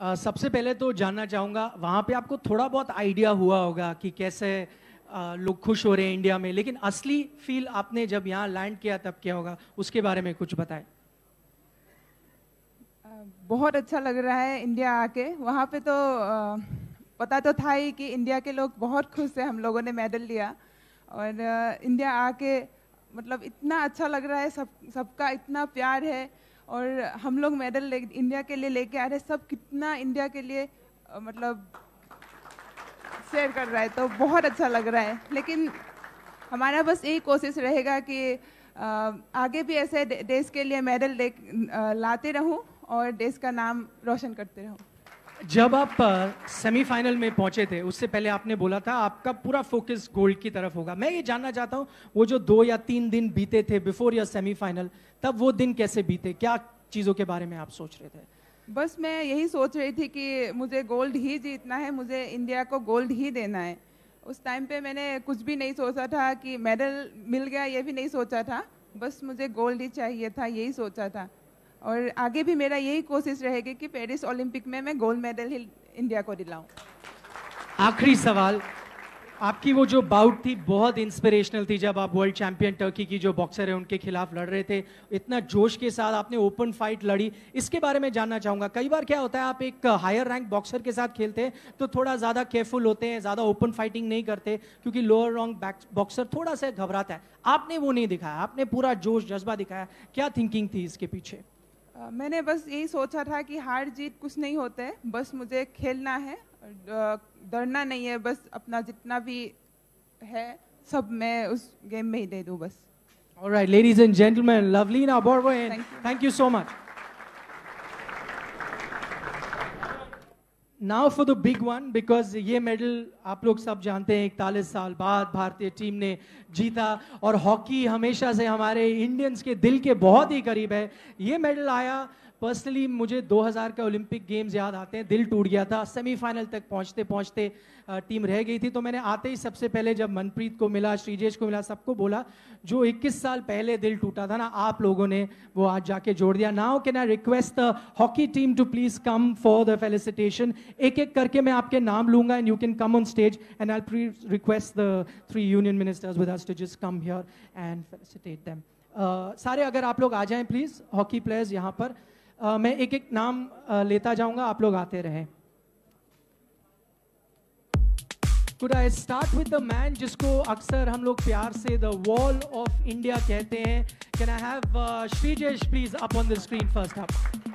सबसे पहले तो जानना चाहूँगा वहाँ पे आपको थोड़ा बहुत आइडिया हुआ होगा कि कैसे लोग खुश हो रहे हैं इंडिया में लेकिन असली फील आपने जब यहाँ लैंड किया तब क्या होगा उसके बारे में कुछ बताएं बहुत अच्छा लग रहा है इंडिया आके वहाँ पे तो पता तो था ही कि इंडिया के लोग बहुत खुश है हम लोगों ने मेडल लिया और इंडिया आके मतलब इतना अच्छा लग रहा है सब सबका इतना प्यार है और हम लोग मेडल ले इंडिया के लिए लेके आ रहे सब कितना इंडिया के लिए मतलब शेयर कर रहा है तो बहुत अच्छा लग रहा है लेकिन हमारा बस यही कोशिश रहेगा कि आगे भी ऐसे देश के लिए मेडल लाते रहूं और देश का नाम रोशन करते रहूं जब आप सेमीफाइनल में पहुंचे थे उससे पहले आपने बोला था आपका पूरा फोकस गोल्ड की तरफ होगा मैं ये जानना चाहता हूं वो जो दो या तीन दिन बीते थे बिफोर योर सेमीफाइनल तब वो दिन कैसे बीते क्या चीज़ों के बारे में आप सोच रहे थे बस मैं यही सोच रही थी कि मुझे गोल्ड ही जीतना है मुझे इंडिया को गोल्ड ही देना है उस टाइम पे मैंने कुछ भी नहीं सोचा था कि मेडल मिल गया ये भी नहीं सोचा था बस मुझे गोल्ड ही चाहिए था यही सोचा था और आगे भी मेरा यही कोशिश रहेगी कि पेरिस ओलंपिक में मैं गोल्ड मेडल ही इंडिया को दिलाऊं आखिरी सवाल आपकी वो जो बाउट थी बहुत इंस्पिरेशनल थी जब आप वर्ल्ड चैंपियन टर्की की जो बॉक्सर है उनके खिलाफ लड़ रहे थे इतना जोश के साथ आपने ओपन फाइट लड़ी इसके बारे में जानना चाहूंगा कई बार क्या होता है आप एक हायर रैंक बॉक्सर के साथ खेलते हैं तो थोड़ा ज़्यादा केयरफुल होते हैं ज़्यादा ओपन फाइटिंग नहीं करते क्योंकि लोअर रैंक बॉक्सर थोड़ा सा घबराता है आपने वो नहीं दिखाया आपने पूरा जोश जज्बा दिखाया क्या थिंकिंग थी इसके पीछे मैंने बस यही सोचा था कि हार जीत कुछ नहीं होते बस मुझे खेलना है डरना नहीं है बस अपना जितना भी है सब मैं उस गेम में ही दे दूँ बस All right, ladies and gentlemen, Lovelina Borgoin, thank you, thank you so much. Now for the big one because ये मेडल आप लोग सब जानते हैं इकतालीस साल बाद भारतीय टीम ने जीता और हॉकी हमेशा से हमारे इंडियंस के दिल के बहुत ही करीब है ये मेडल आया पर्सनली मुझे 2000 का ओलंपिक गेम्स याद आते हैं दिल टूट गया था सेमीफाइनल तक पहुंचते पहुंचते टीम रह गई थी तो मैंने आते ही सबसे पहले जब मनप्रीत को मिला श्रीजेश को मिला सबको बोला जो 21 साल पहले दिल टूटा था ना आप लोगों ने वो आज जाके जोड़ दिया now can I request the hockey team to please come for the felicitation एक एक करके मैं आपके नाम लूंगा and you can come on stage and I please request the three union ministers with us to just come here and felicitate them सारे अगर आप लोग आ जाएं प्लीज हॉकी प्लेयर्स यहाँ पर मैं एक एक नाम लेता जाऊंगा आप लोग आते रहे could I start with the man जिसको अक्सर हम लोग प्यार से द वॉल ऑफ इंडिया कहते हैं can I have Sreejesh please up on the screen first up